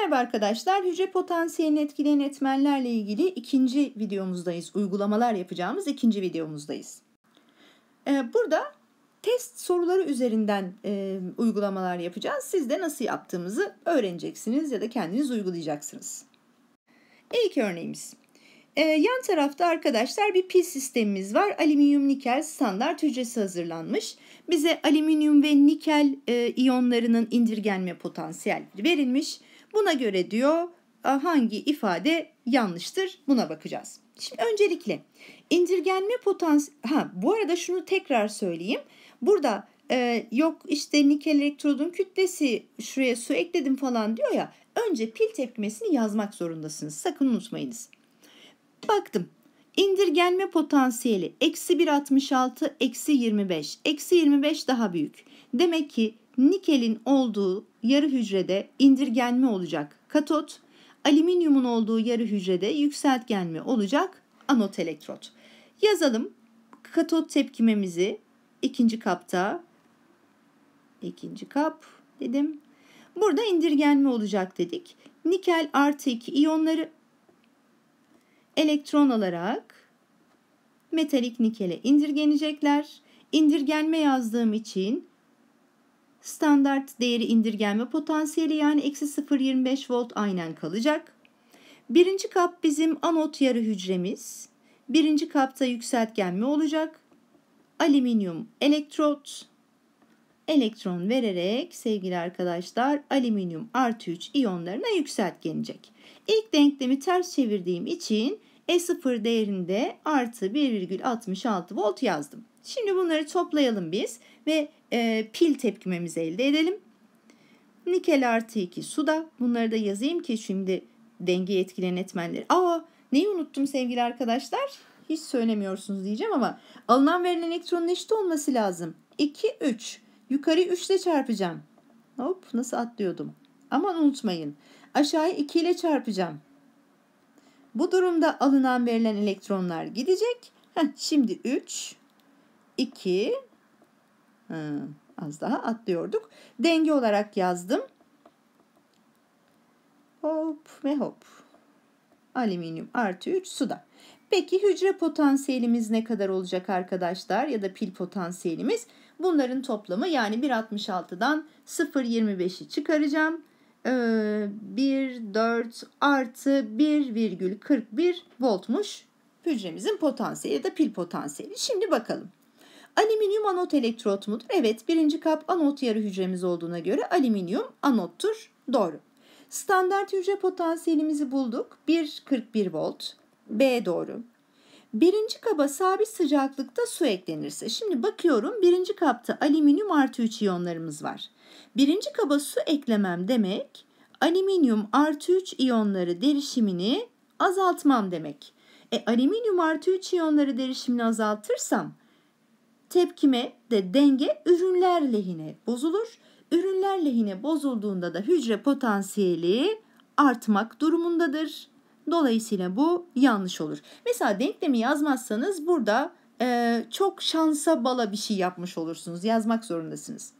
Merhaba arkadaşlar, hücre potansiyelini etkileyen etmenlerle ilgili ikinci videomuzdayız. Uygulamalar yapacağımız ikinci videomuzdayız. Ee, burada test soruları üzerinden e, uygulamalar yapacağız. Siz de nasıl yaptığımızı öğreneceksiniz ya da kendiniz uygulayacaksınız. İlk örneğimiz. Ee, yan tarafta arkadaşlar bir pil sistemimiz var. Alüminyum nikel standart hücresi hazırlanmış. Bize alüminyum ve nikel e, iyonlarının indirgenme potansiyelleri verilmiş Buna göre diyor hangi ifade yanlıştır buna bakacağız. Şimdi öncelikle indirgenme potansiyeli, ha bu arada şunu tekrar söyleyeyim. Burada e, yok işte nikel elektrodun kütlesi şuraya su ekledim falan diyor ya önce pil tepkimesini yazmak zorundasınız sakın unutmayınız. Baktım indirgenme potansiyeli eksi 1.66 eksi 25 eksi 25 daha büyük. Demek ki nikelin olduğu yarı hücrede indirgenme olacak katot, alüminyumun olduğu yarı hücrede yükseltgenme olacak anot elektrot. Yazalım katot tepkimemizi ikinci kapta ikinci kap dedim. Burada indirgenme olacak dedik. Nikel artı 2 iyonları elektron alarak metalik nikele indirgenecekler. İndirgenme yazdığım için Standart değeri indirgenme potansiyeli yani eksi 0.25 volt aynen kalacak. Birinci kap bizim anot yarı hücremiz. Birinci kapta yükseltgenme olacak. Alüminyum elektrot. Elektron vererek sevgili arkadaşlar alüminyum artı 3 iyonlarına yükseltgenecek. İlk denklemi ters çevirdiğim için E0 değerinde artı 1,66 volt yazdım. Şimdi bunları toplayalım biz ve e, pil tepkimemizi elde edelim. Nikel artı 2 suda. Bunları da yazayım ki şimdi denge etkilen etmenleri. Aa neyi unuttum sevgili arkadaşlar? Hiç söylemiyorsunuz diyeceğim ama alınan verilen elektronun eşit olması lazım. 2, 3. Yukarı 3 ile çarpacağım. Hop nasıl atlıyordum. Aman unutmayın. Aşağıya 2 ile çarpacağım. Bu durumda alınan verilen elektronlar gidecek. Heh, şimdi 3, 2 az daha atlıyorduk. Denge olarak yazdım. Hop ve hop. Alüminyum artı 3 suda. Peki hücre potansiyelimiz ne kadar olacak arkadaşlar ya da pil potansiyelimiz? Bunların toplamı yani 1.66'dan 0.25'i çıkaracağım. Ee, 1.4 artı 1,41 voltmuş hücremizin potansiyeli ya da pil potansiyeli. Şimdi bakalım. Alüminyum anot elektrot mudur? Evet birinci kap anot yarı hücremiz olduğuna göre alüminyum anottur. Doğru. Standart hücre potansiyelimizi bulduk. 1.41 volt. B doğru. Birinci kaba sabit sıcaklıkta su eklenirse. Şimdi bakıyorum birinci kapta alüminyum artı 3 iyonlarımız var. Birinci kaba su eklemem demek alüminyum artı 3 iyonları derişimini azaltmam demek. E, alüminyum artı 3 iyonları derişimini azaltırsam Tepkime de denge ürünler lehine bozulur. Ürünler lehine bozulduğunda da hücre potansiyeli artmak durumundadır. Dolayısıyla bu yanlış olur. Mesela denklemi yazmazsanız burada e, çok şansa bala bir şey yapmış olursunuz. Yazmak zorundasınız.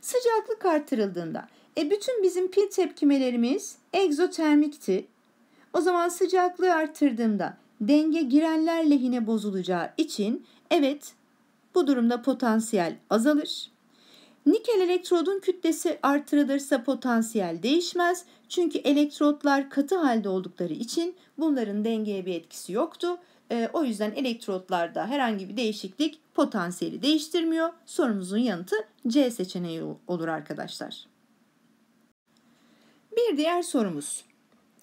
Sıcaklık artırıldığında e bütün bizim pil tepkimelerimiz egzotermikti. O zaman sıcaklığı artırdığımda denge girenler lehine bozulacağı için evet bu durumda potansiyel azalır. Nikel elektrodun kütlesi artırılırsa potansiyel değişmez. Çünkü elektrotlar katı halde oldukları için bunların dengeye bir etkisi yoktu. E, o yüzden elektrotlarda herhangi bir değişiklik potansiyeli değiştirmiyor. Sorumuzun yanıtı C seçeneği olur arkadaşlar. Bir diğer sorumuz.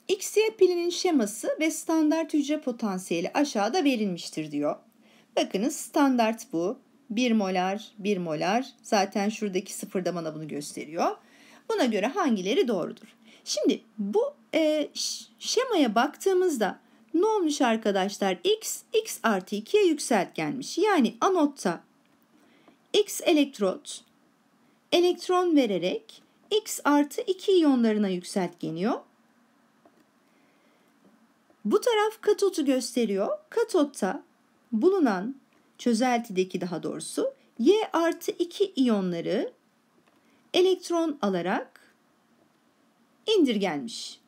XY pilinin şeması ve standart hücre potansiyeli aşağıda verilmiştir diyor. Bakınız standart bu. 1 molar, 1 molar. Zaten şuradaki sıfır da bana bunu gösteriyor. Buna göre hangileri doğrudur? Şimdi bu e, şemaya baktığımızda ne olmuş arkadaşlar? X, X artı 2'ye yükseltgenmiş. Yani anotta X elektrot elektron vererek X artı 2 iyonlarına yükseltgeniyor. Bu taraf katotu gösteriyor. Katotta bulunan çözeltideki daha doğrusu Y artı 2 iyonları elektron alarak indirgenmiş.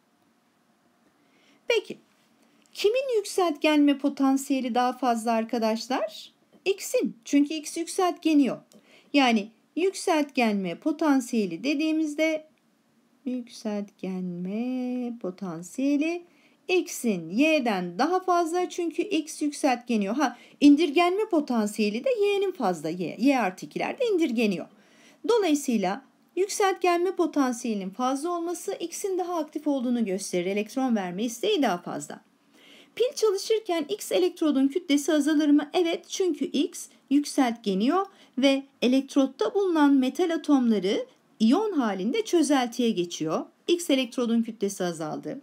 Peki kimin yükseltgenme potansiyeli daha fazla arkadaşlar? X'in çünkü X yükseltgeniyor. Yani yükseltgenme potansiyeli dediğimizde yükseltgenme potansiyeli x'in y'den daha fazla çünkü x yükseltgeniyor. Ha indirgenme potansiyeli de y'nin fazla y. y artı 2'lerde indirgeniyor. Dolayısıyla yükseltgenme potansiyelinin fazla olması x'in daha aktif olduğunu gösterir. Elektron verme isteği daha fazla. Pil çalışırken x elektrodun kütlesi azalır mı? Evet çünkü x yükseltgeniyor ve elektrotta bulunan metal atomları iyon halinde çözeltiye geçiyor. X elektrodun kütlesi azaldı.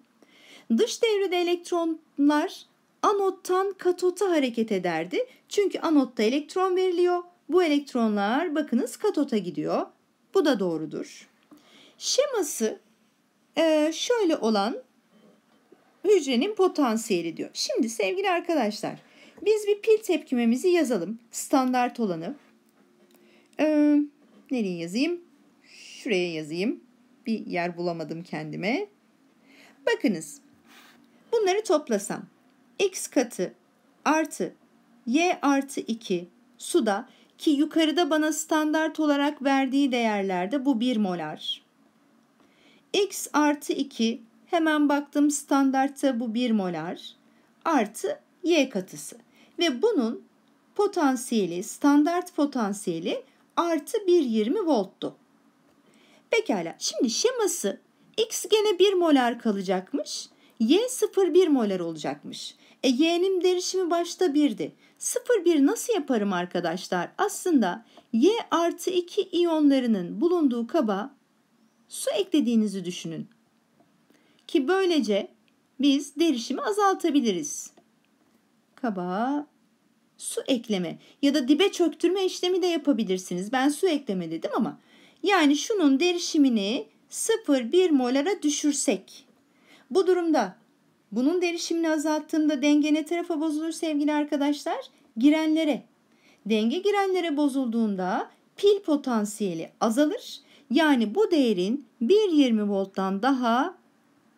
Dış devrede elektronlar anottan katota hareket ederdi. Çünkü anotta elektron veriliyor. Bu elektronlar bakınız katota gidiyor. Bu da doğrudur. Şeması e, şöyle olan hücrenin potansiyeli diyor. Şimdi sevgili arkadaşlar biz bir pil tepkimemizi yazalım. Standart olanı. Ee, nereye yazayım? Şuraya yazayım. Bir yer bulamadım kendime. Bakınız Bunları toplasam x katı artı y artı 2 suda ki yukarıda bana standart olarak verdiği değerlerde bu 1 molar. x artı 2 hemen baktım standartta bu 1 molar artı y katısı ve bunun potansiyeli standart potansiyeli artı 1.20 volttu. Pekala şimdi şeması x gene 1 molar kalacakmış Y 0,1 molar olacakmış. E Y'nin derişimi başta 1'di. 0,1 nasıl yaparım arkadaşlar? Aslında Y artı 2 iyonlarının bulunduğu kaba su eklediğinizi düşünün. Ki böylece biz derişimi azaltabiliriz. Kaba su ekleme ya da dibe çöktürme işlemi de yapabilirsiniz. Ben su ekleme dedim ama yani şunun derişimini 0,1 molara düşürsek bu durumda bunun derişimini azalttığımda denge ne tarafa bozulur sevgili arkadaşlar? Girenlere. Denge girenlere bozulduğunda pil potansiyeli azalır. Yani bu değerin 1.20 volttan daha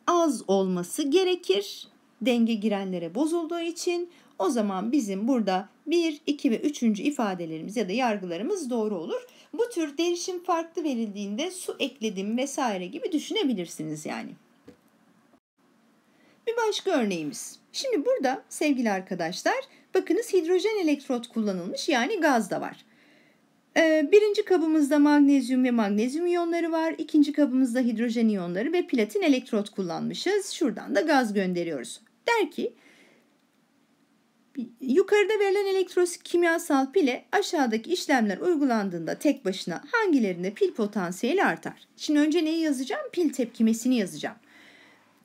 az olması gerekir. Denge girenlere bozulduğu için o zaman bizim burada 1, 2 ve 3. ifadelerimiz ya da yargılarımız doğru olur. Bu tür derişim farklı verildiğinde su ekledim vesaire gibi düşünebilirsiniz yani. Bir başka örneğimiz. Şimdi burada sevgili arkadaşlar bakınız hidrojen elektrot kullanılmış yani gaz da var. Ee, birinci kabımızda magnezyum ve magnezyum iyonları var. İkinci kabımızda hidrojen iyonları ve platin elektrot kullanmışız. Şuradan da gaz gönderiyoruz. Der ki yukarıda verilen elektros kimyasal pile aşağıdaki işlemler uygulandığında tek başına hangilerinde pil potansiyeli artar? Şimdi önce neyi yazacağım? Pil tepkimesini yazacağım.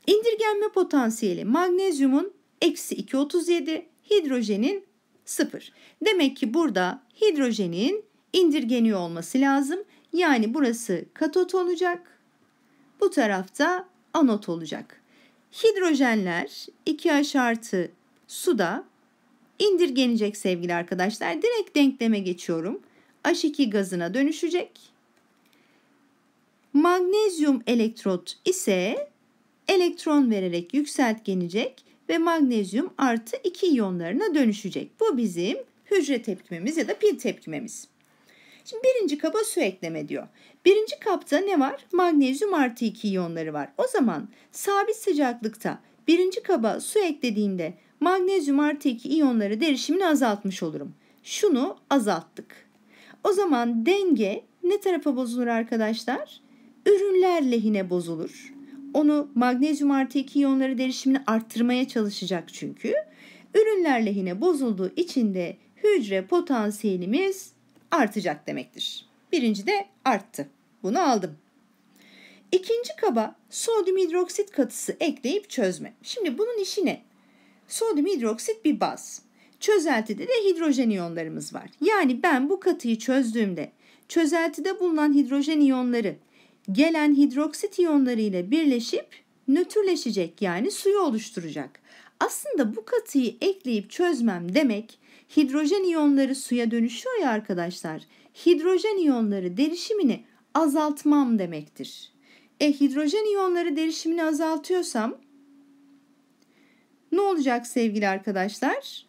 İndirgenme potansiyeli magnezyumun eksi 2.37, hidrojenin 0. Demek ki burada hidrojenin indirgeniyor olması lazım. Yani burası katot olacak. Bu tarafta anot olacak. Hidrojenler 2H artı suda indirgenecek sevgili arkadaşlar. Direkt denkleme geçiyorum. H2 gazına dönüşecek. Magnezyum elektrot ise elektron vererek yükseltgenecek ve magnezyum artı 2 iyonlarına dönüşecek. Bu bizim hücre tepkimemiz ya da pil tepkimemiz. Şimdi birinci kaba su ekleme diyor. Birinci kapta ne var? Magnezyum artı 2 iyonları var. O zaman sabit sıcaklıkta birinci kaba su eklediğimde magnezyum artı 2 iyonları derişimini azaltmış olurum. Şunu azalttık. O zaman denge ne tarafa bozulur arkadaşlar? Ürünler lehine bozulur. Onu magnezyum artı 2 iyonları derişimini arttırmaya çalışacak çünkü. Ürünler lehine bozulduğu için de hücre potansiyelimiz artacak demektir. Birinci de arttı. Bunu aldım. İkinci kaba sodyum hidroksit katısı ekleyip çözme. Şimdi bunun işi ne? Sodyum hidroksit bir baz. Çözeltide de hidrojen iyonlarımız var. Yani ben bu katıyı çözdüğümde çözeltide bulunan hidrojen iyonları gelen hidroksit iyonları ile birleşip nötrleşecek yani suyu oluşturacak. Aslında bu katıyı ekleyip çözmem demek hidrojen iyonları suya dönüşüyor ya arkadaşlar. Hidrojen iyonları derişimini azaltmam demektir. E hidrojen iyonları derişimini azaltıyorsam ne olacak sevgili arkadaşlar?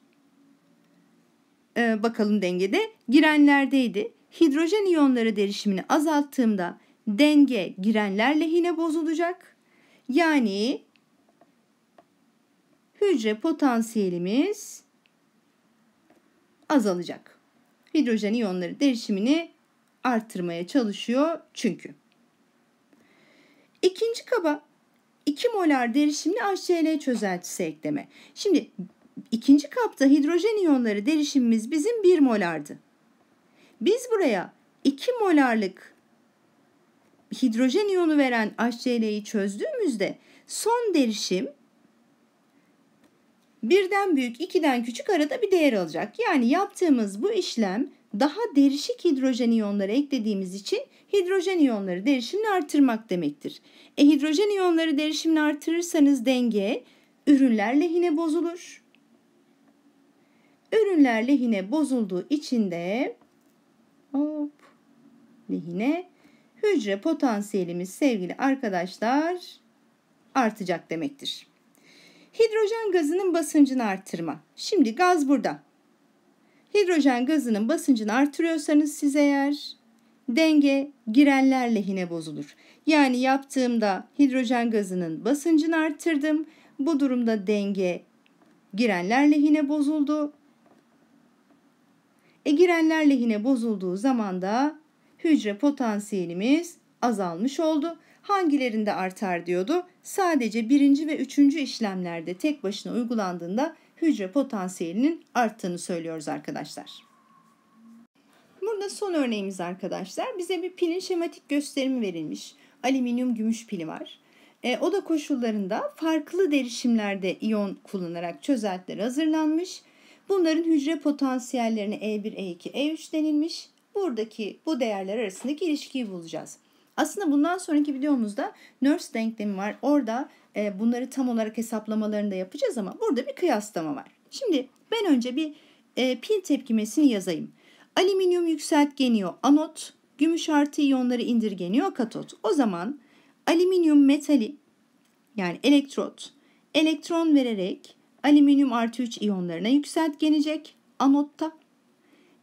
Ee, bakalım dengede girenlerdeydi. Hidrojen iyonları derişimini azalttığımda denge girenler lehine bozulacak. Yani hücre potansiyelimiz azalacak. Hidrojen iyonları derişimini arttırmaya çalışıyor çünkü. İkinci kaba 2 molar derişimli HCl çözeltisi ekleme. Şimdi ikinci kapta hidrojen iyonları derişimimiz bizim 1 molardı. Biz buraya 2 molarlık hidrojen iyonu veren HCl'yi çözdüğümüzde son derişim birden büyük ikiden küçük arada bir değer alacak. Yani yaptığımız bu işlem daha derişik hidrojen iyonları eklediğimiz için hidrojen iyonları derişimini artırmak demektir. E hidrojen iyonları derişimini artırırsanız denge ürünler lehine bozulur. Ürünler lehine bozulduğu için de hop, lehine hücre potansiyelimiz sevgili arkadaşlar artacak demektir. Hidrojen gazının basıncını artırma. Şimdi gaz burada. Hidrojen gazının basıncını artırıyorsanız siz eğer denge girenler lehine bozulur. Yani yaptığımda hidrojen gazının basıncını arttırdım. Bu durumda denge girenler lehine bozuldu. E girenler lehine bozulduğu zaman da hücre potansiyelimiz azalmış oldu. Hangilerinde artar diyordu? Sadece birinci ve üçüncü işlemlerde tek başına uygulandığında hücre potansiyelinin arttığını söylüyoruz arkadaşlar. Burada son örneğimiz arkadaşlar. Bize bir pilin şematik gösterimi verilmiş. Alüminyum gümüş pili var. E, oda koşullarında farklı derişimlerde iyon kullanarak çözeltiler hazırlanmış. Bunların hücre potansiyellerine E1, E2, E3 denilmiş buradaki bu değerler arasındaki ilişkiyi bulacağız. Aslında bundan sonraki videomuzda nurse denklemi var. Orada e, bunları tam olarak hesaplamalarını da yapacağız ama burada bir kıyaslama var. Şimdi ben önce bir e, pil tepkimesini yazayım. Alüminyum yükseltgeniyor anot, gümüş artı iyonları indirgeniyor katot. O zaman alüminyum metali yani elektrot elektron vererek alüminyum artı 3 iyonlarına yükseltgenecek anotta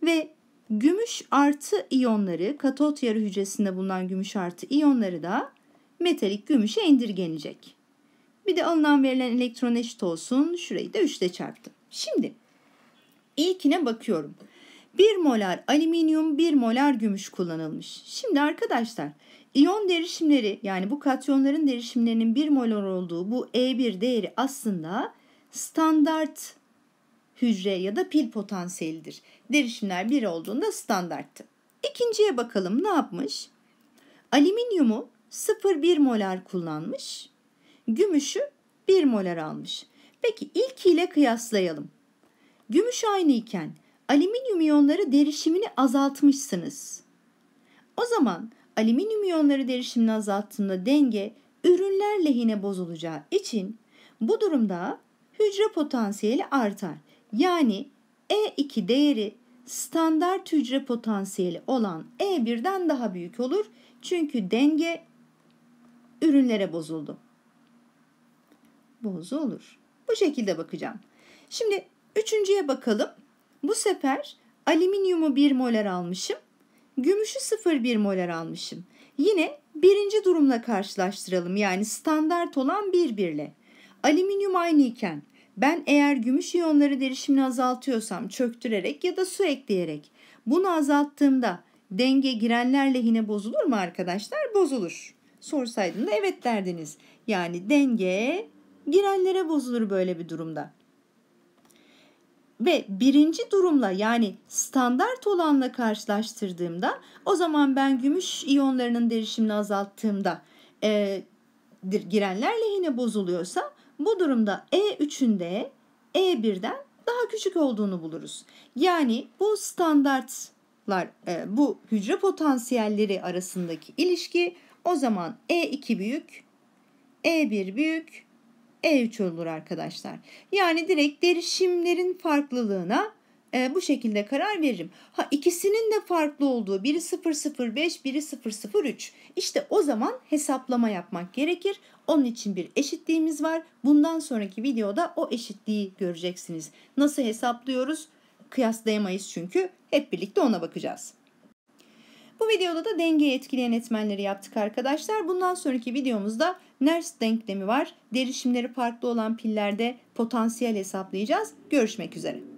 ve Gümüş artı iyonları, katot yarı hücresinde bulunan gümüş artı iyonları da metalik gümüşe indirgenecek. Bir de alınan verilen elektron eşit olsun. Şurayı da 3 ile çarptım. Şimdi ilkine bakıyorum. 1 molar alüminyum, 1 molar gümüş kullanılmış. Şimdi arkadaşlar iyon derişimleri yani bu katyonların derişimlerinin 1 molar olduğu bu E1 değeri aslında standart hücre ya da pil potansiyelidir. Derişimler 1 olduğunda standarttı. İkinciye bakalım ne yapmış? Alüminyumu 0,1 molar kullanmış. Gümüşü 1 molar almış. Peki ilkiyle kıyaslayalım. Gümüş aynı iken alüminyum iyonları derişimini azaltmışsınız. O zaman alüminyum iyonları derişimini azalttığında denge ürünler lehine bozulacağı için bu durumda hücre potansiyeli artar. Yani E2 değeri standart hücre potansiyeli olan E1'den daha büyük olur. Çünkü denge ürünlere bozuldu. Bozulur. Bu şekilde bakacağım. Şimdi üçüncüye bakalım. Bu sefer alüminyumu 1 molar almışım. Gümüşü 0,1 molar almışım. Yine birinci durumla karşılaştıralım. Yani standart olan 1 birle. Alüminyum aynı iken ben eğer gümüş iyonları derişimini azaltıyorsam çöktürerek ya da su ekleyerek bunu azalttığımda denge girenler lehine bozulur mu arkadaşlar? Bozulur. Sorsaydın da evet derdiniz. Yani denge girenlere bozulur böyle bir durumda. Ve birinci durumla yani standart olanla karşılaştırdığımda o zaman ben gümüş iyonlarının derişimini azalttığımda e, girenler lehine bozuluyorsa bu durumda E3'ün de E1'den daha küçük olduğunu buluruz. Yani bu standartlar e, bu hücre potansiyelleri arasındaki ilişki o zaman E2 büyük, E1 büyük, E3 olur arkadaşlar. Yani direkt derişimlerin farklılığına e, bu şekilde karar veririm. Ha ikisinin de farklı olduğu biri 005 biri 003. İşte o zaman hesaplama yapmak gerekir. Onun için bir eşitliğimiz var. Bundan sonraki videoda o eşitliği göreceksiniz. Nasıl hesaplıyoruz? Kıyaslayamayız çünkü. Hep birlikte ona bakacağız. Bu videoda da dengeyi etkileyen etmenleri yaptık arkadaşlar. Bundan sonraki videomuzda Nernst denklemi var. Derişimleri farklı olan pillerde potansiyel hesaplayacağız. Görüşmek üzere.